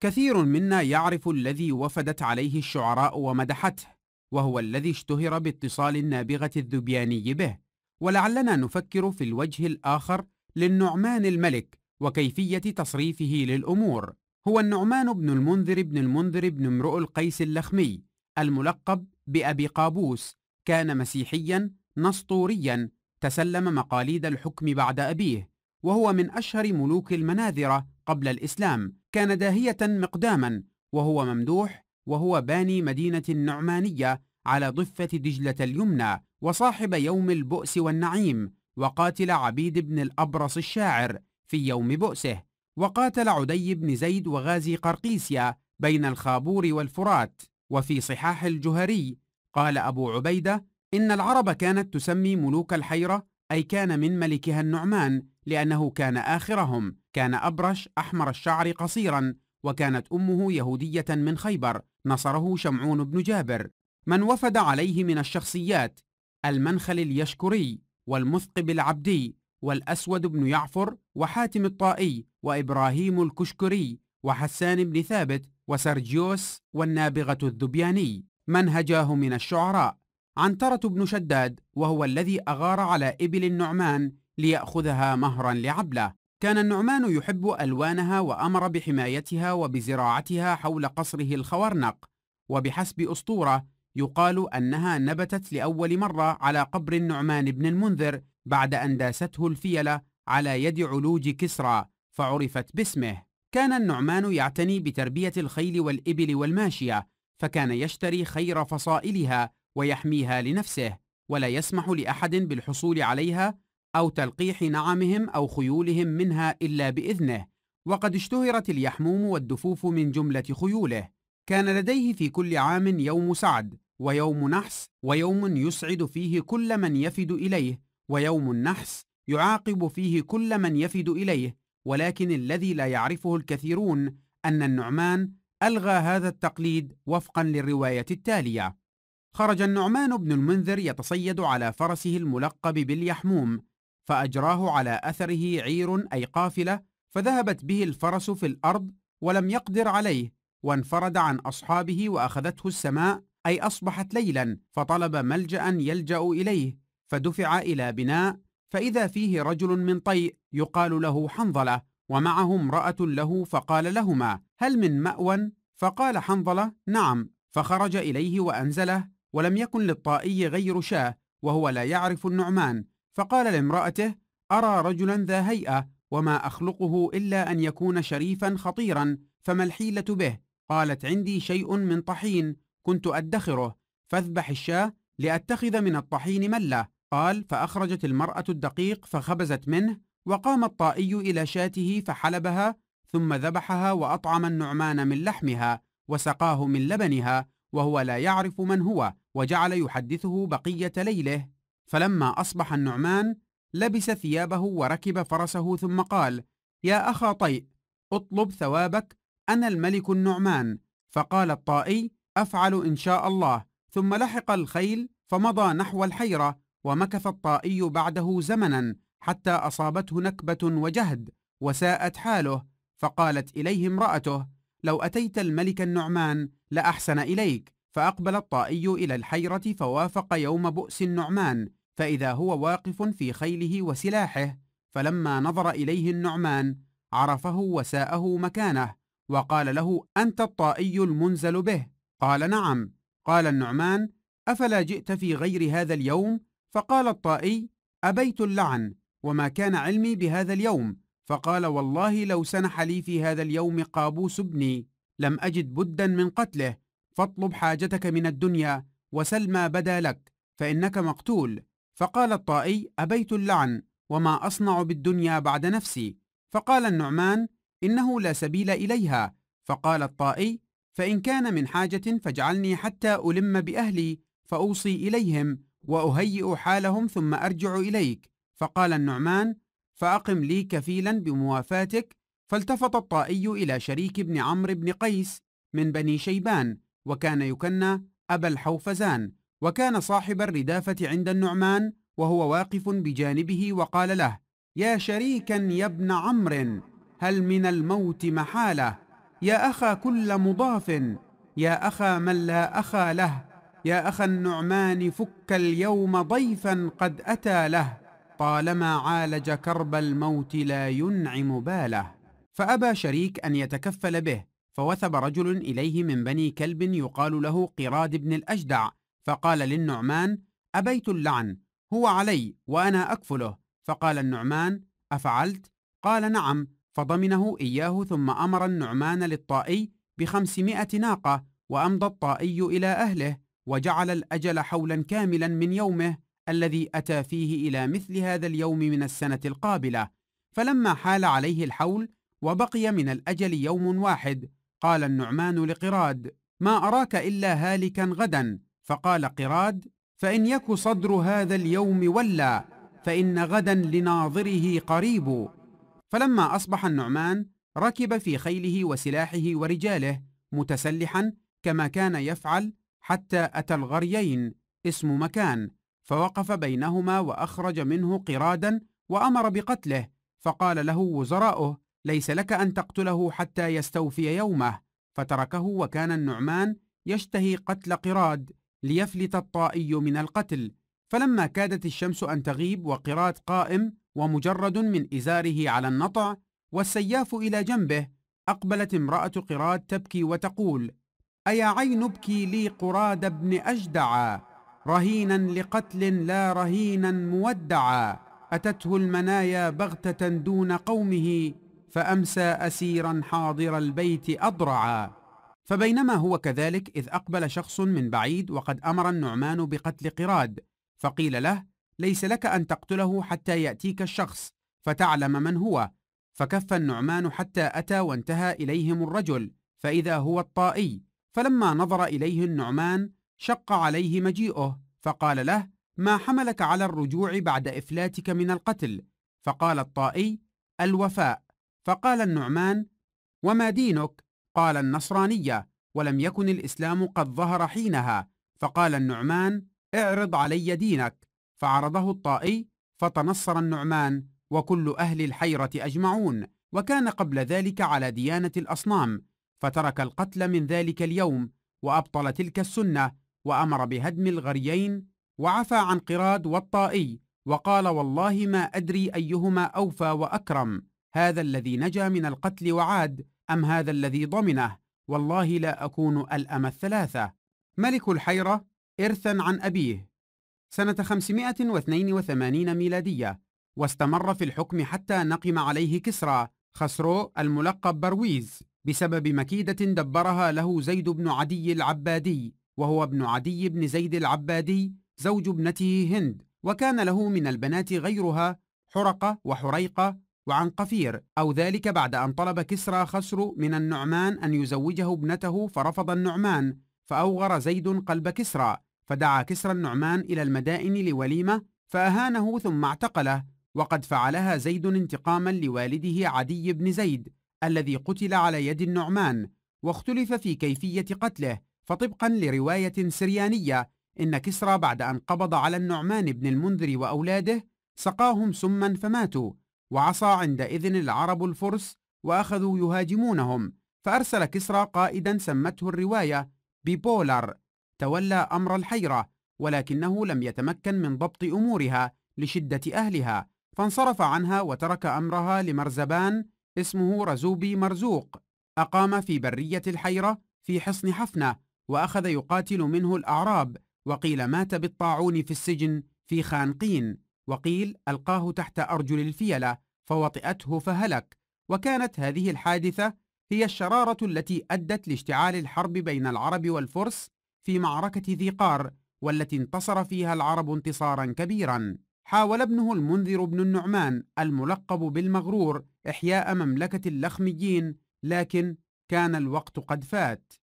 كثير منا يعرف الذي وفدت عليه الشعراء ومدحته وهو الذي اشتهر باتصال النابغة الذبياني به ولعلنا نفكر في الوجه الآخر للنعمان الملك وكيفية تصريفه للأمور هو النعمان بن المنذر بن المنذر بن امرؤ القيس اللخمي الملقب بأبي قابوس كان مسيحيا نسطوريا تسلم مقاليد الحكم بعد أبيه وهو من أشهر ملوك المناذرة قبل الإسلام كان داهية مقداما وهو ممدوح وهو باني مدينة النعمانية على ضفة دجلة اليمنى وصاحب يوم البؤس والنعيم وقاتل عبيد بن الأبرص الشاعر في يوم بؤسه وقاتل عدي بن زيد وغازي قرقيسيا بين الخابور والفرات وفي صحاح الجهري قال أبو عبيدة إن العرب كانت تسمي ملوك الحيرة أي كان من ملكها النعمان لأنه كان آخرهم كان أبرش أحمر الشعر قصيرا وكانت أمه يهودية من خيبر نصره شمعون بن جابر من وفد عليه من الشخصيات المنخل اليشكري والمثقب العبدي والأسود بن يعفر وحاتم الطائي وإبراهيم الكشكري وحسان بن ثابت وسرجيوس والنابغة الذبياني من هجاه من الشعراء عنترة بن شداد وهو الذي أغار على إبل النعمان ليأخذها مهرا لعبلة كان النعمان يحب ألوانها وأمر بحمايتها وبزراعتها حول قصره الخورنق وبحسب أسطورة يقال أنها نبتت لأول مرة على قبر النعمان بن المنذر بعد أن داسته الفيلة على يد علوج كسرى فعرفت باسمه كان النعمان يعتني بتربية الخيل والإبل والماشية فكان يشتري خير فصائلها ويحميها لنفسه ولا يسمح لأحد بالحصول عليها أو تلقيح نعمهم أو خيولهم منها إلا بإذنه وقد اشتهرت اليحموم والدفوف من جملة خيوله كان لديه في كل عام يوم سعد ويوم نحس ويوم يسعد فيه كل من يفد إليه ويوم النحس يعاقب فيه كل من يفد إليه ولكن الذي لا يعرفه الكثيرون أن النعمان ألغى هذا التقليد وفقا للرواية التالية خرج النعمان بن المنذر يتصيد على فرسه الملقب باليحموم فأجراه على أثره عير أي قافلة فذهبت به الفرس في الأرض ولم يقدر عليه وانفرد عن أصحابه وأخذته السماء أي أصبحت ليلا فطلب ملجأ يلجأ إليه فدفع إلى بناء فإذا فيه رجل من طيء يقال له حنظلة ومعه امرأة له فقال لهما هل من مأوى؟ فقال حنظلة نعم فخرج إليه وأنزله ولم يكن للطائي غير شاه وهو لا يعرف النعمان فقال لامرأته أرى رجلا ذا هيئة وما أخلقه إلا أن يكون شريفا خطيرا فما الحيلة به قالت عندي شيء من طحين كنت أدخره فاذبح الشاة لأتخذ من الطحين ملة قال فأخرجت المرأة الدقيق فخبزت منه وقام الطائي إلى شاته فحلبها ثم ذبحها وأطعم النعمان من لحمها وسقاه من لبنها وهو لا يعرف من هو وجعل يحدثه بقية ليله فلما أصبح النعمان لبس ثيابه وركب فرسه ثم قال يا أخا طيء اطلب ثوابك أنا الملك النعمان فقال الطائي أفعل إن شاء الله ثم لحق الخيل فمضى نحو الحيرة ومكث الطائي بعده زمنا حتى أصابته نكبة وجهد وساءت حاله فقالت إليه امرأته لو أتيت الملك النعمان لأحسن إليك فأقبل الطائي إلى الحيرة فوافق يوم بؤس النعمان فإذا هو واقف في خيله وسلاحه فلما نظر إليه النعمان عرفه وساءه مكانه وقال له أنت الطائي المنزل به قال نعم قال النعمان أفلا جئت في غير هذا اليوم فقال الطائي أبيت اللعن وما كان علمي بهذا اليوم فقال والله لو سنح لي في هذا اليوم قابوس ابني لم أجد بدا من قتله فاطلب حاجتك من الدنيا وسل ما بدا لك فإنك مقتول فقال الطائي أبيت اللعن وما أصنع بالدنيا بعد نفسي فقال النعمان إنه لا سبيل إليها فقال الطائي فإن كان من حاجة فاجعلني حتى ألم بأهلي فأوصي إليهم وأهيئ حالهم ثم أرجع إليك فقال النعمان فأقم لي كفيلا بموافاتك فالتفت الطائي إلى شريك بن عمرو بن قيس من بني شيبان وكان يكنى أبا الحوفزان وكان صاحب الردافة عند النعمان وهو واقف بجانبه وقال له يا شريكا يا ابن عمرو هل من الموت محالة يا أخا كل مضاف يا أخا من لا أخا له يا أخا النعمان فك اليوم ضيفا قد أتى له طالما عالج كرب الموت لا ينعم باله فأبى شريك أن يتكفل به فوثب رجل إليه من بني كلب يقال له قراد بن الأجدع فقال للنعمان أبيت اللعن هو علي وأنا أكفله فقال النعمان أفعلت؟ قال نعم فضمنه إياه ثم أمر النعمان للطائي بخمسمائة ناقة وأمضى الطائي إلى أهله وجعل الأجل حولا كاملا من يومه الذي أتى فيه إلى مثل هذا اليوم من السنة القابلة فلما حال عليه الحول وبقي من الأجل يوم واحد قال النعمان لقراد ما أراك إلا هالكا غدا فقال قراد فإن يك صدر هذا اليوم ولى فإن غدا لناظره قريب فلما أصبح النعمان ركب في خيله وسلاحه ورجاله متسلحا كما كان يفعل حتى أتى الغريين اسم مكان فوقف بينهما وأخرج منه قرادا وأمر بقتله فقال له وزراؤه ليس لك أن تقتله حتى يستوفي يومه فتركه وكان النعمان يشتهي قتل قراد ليفلت الطائي من القتل فلما كادت الشمس أن تغيب وقراد قائم ومجرد من إزاره على النطع والسياف إلى جنبه أقبلت امرأة قراد تبكي وتقول أيا عين ابكي لي قراد بن أجدعا رهينا لقتل لا رهينا مودعا أتته المنايا بغتة دون قومه فأمسى أسيرا حاضر البيت أضرعا فبينما هو كذلك إذ أقبل شخص من بعيد وقد أمر النعمان بقتل قراد فقيل له ليس لك أن تقتله حتى يأتيك الشخص فتعلم من هو فكف النعمان حتى أتى وانتهى إليهم الرجل فإذا هو الطائي فلما نظر إليه النعمان شق عليه مجيئه فقال له ما حملك على الرجوع بعد إفلاتك من القتل فقال الطائي الوفاء فقال النعمان وما دينك قال النصرانيه ولم يكن الاسلام قد ظهر حينها فقال النعمان اعرض علي دينك فعرضه الطائي فتنصر النعمان وكل اهل الحيره اجمعون وكان قبل ذلك على ديانه الاصنام فترك القتل من ذلك اليوم وابطل تلك السنه وامر بهدم الغريين وعفى عن قراد والطائي وقال والله ما ادري ايهما اوفى واكرم هذا الذي نجا من القتل وعاد أم هذا الذي ضمنه والله لا أكون ألأم الثلاثة ملك الحيرة إرثا عن أبيه سنة 582 ميلادية واستمر في الحكم حتى نقم عليه كسرى خسرو الملقب برويز بسبب مكيدة دبرها له زيد بن عدي العبادي وهو ابن عدي بن زيد العبادي زوج ابنته هند وكان له من البنات غيرها حرقة وحريقة وعن قفير أو ذلك بعد أن طلب كسرى خسرو من النعمان أن يزوجه ابنته فرفض النعمان فأوغر زيد قلب كسرى فدعا كسرى النعمان إلى المدائن لوليمة فأهانه ثم اعتقله وقد فعلها زيد انتقاما لوالده عدي بن زيد الذي قتل على يد النعمان واختلف في كيفية قتله فطبقا لرواية سريانية إن كسرى بعد أن قبض على النعمان بن المنذر وأولاده سقاهم سما فماتوا وعصى عندئذ العرب الفرس وأخذوا يهاجمونهم فأرسل كسرى قائدا سمته الرواية ببولر تولى أمر الحيرة ولكنه لم يتمكن من ضبط أمورها لشدة أهلها فانصرف عنها وترك أمرها لمرزبان اسمه رزوبي مرزوق أقام في برية الحيرة في حصن حفنة وأخذ يقاتل منه الأعراب وقيل مات بالطاعون في السجن في خانقين وقيل ألقاه تحت أرجل الفيلة فوطئته فهلك وكانت هذه الحادثة هي الشرارة التي أدت لاشتعال الحرب بين العرب والفرس في معركة ذي قار والتي انتصر فيها العرب انتصارا كبيرا حاول ابنه المنذر بن النعمان الملقب بالمغرور إحياء مملكة اللخميين لكن كان الوقت قد فات